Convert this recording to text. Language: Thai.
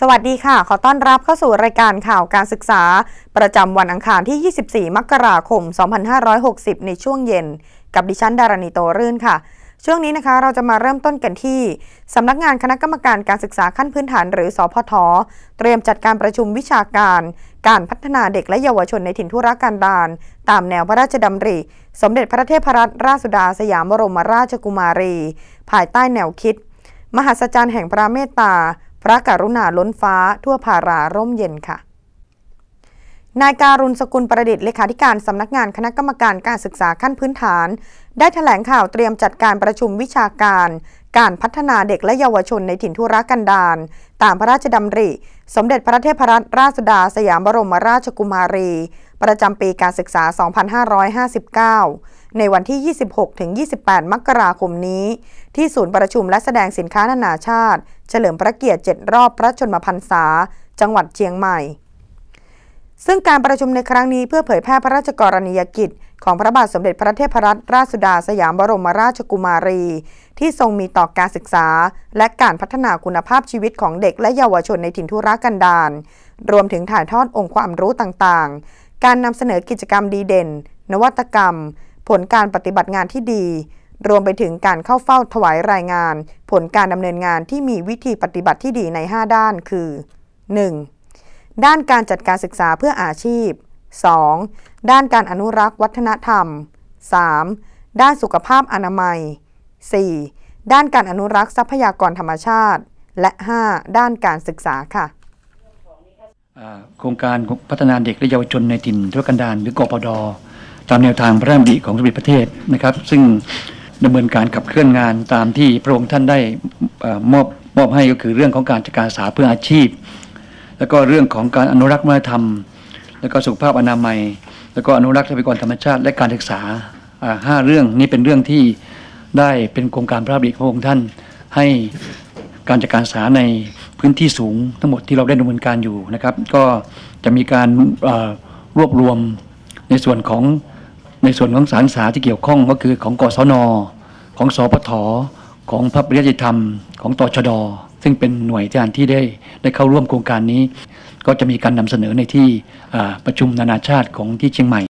สวัสดีค่ะ ขอต้อนรับเข้าสู่รายการข่าวการศึกษาประจำวันอังคารที่ 24 มกราคม 2560 ในช่วงเย็น กับดิฉันดารณีโตรื่นค่ะ ช่วงนี้นะคะเราจะมาเริ่มต้นกันที่สำนักงานคณะกรรมการการศึกษาขั้นพื้นฐานหรือสอพทเตรียมจัดการประชุมวิชาการ การพัฒนาเด็กและเยาวชนในถิ่นทุรกันดารตามแนวพระราชดำริ สมเด็จพระเทพรัตนราชสุดาสยามบรมราชกุมารีภายใต้แนวคิด มหัศจรรย์แห่งพระเมตตาพระกรุณาล้นฟ้า ทั่วภาราร่มเย็นค่ะ นายการุณสกุลประดิษฐ์เลขาธิการสำนักงานคณะกรรมการการศึกษาขั้นพื้นฐาน ได้ถแถลงข่าวเตรียมจัดการประชุมวิชาการ การพัฒนาเด็กและเยาวชนในถิ่นทุรกันดารตามพระราชดำริ สมเด็จพระเทพรัตนราชสุดาสยามบรมราชกุมารีประจำปีการศึกษา 2559 ในวันที่ 26ถึง28มกราคมนี้ ที่ศูนย์ประชุมและแสดงสินค้านานาชาติ เฉลิมพระเกียรติ7รอบพระชนมพรรษา จังหวัดเชียงใหม่ ซึ่งการประชุมในครั้งนี้เพื่อเผยแพร่พระราชกรณียกิจ ของพระบาทสมเด็จพระเทพรัตนราชสุดาสยามบรมราชกุมารี ที่ทรงมีต่อการศึกษาและการพัฒนาคุณภาพชีวิตของเด็กและเยาวชนในถิ่นทุรกันดารรวมถึงถ่ายทอดองค์ความรู้ต่างๆการนำเสนอกิจกรรมดีเด่น นวัตกรรม ผลการปฏิบัติงานที่ดี รวมไปถึงการเข้าเฝ้าถวายรายงาน ผลการดำเนินงานที่มีวิธีปฏิบัติที่ดีใน 5 ด้านคือ 1. ด้านการจัดการศึกษาเพื่ออาชีพ 2. ด้านการอนุรักษ์วัฒนธรรม 3. ด้านสุขภาพอนามัย 4. ด้านการอนุรักษ์ทรัพยากรธรรมชาติ และ 5. ด้านการศึกษาค่ะโครงการพัฒนาเด็กและเยาวชนในถิ่นทุรกันดารหรือกปดตามแนวทางพระราชบัญญัติของสมเด็จประเทศนะครับ ซึ่งดำเนินการขับเคลื่อนงานตามที่พระองค์ท่านได้มอบมอบให้ก็คือเรื่องของการจัดการศึกษาเพื่ออาชีพ แล้วก็เรื่องของการอนุรักษ์วัฒนธรรม แล้วก็สุขภาพอนามัย แล้วก็อนุรักษ์ทรัพยากรธรรมชาติและการศึกษาห้าเรื่องนี้เป็นเรื่องที่ได้เป็นโครงการพระราชบัญญัติของพระองค์ท่านให้การจัดการสาในพื้นที่สูงทั้งหมด ที่เราได้ดำเนินการอยู่นะครับ ก็จะมีการรวบรวมในส่วนของในส่วนของสารสาที่เกี่ยวข้อง ก็คือของกศนของสปทของพระปริยัติธรรม ของตชด ซึ่งเป็นหน่วยงานที่ได้ได้เข้าร่วมโครงการนี้ ก็จะมีการนำเสนอในที่ประชุมนานาชาติของที่เชียงใหม่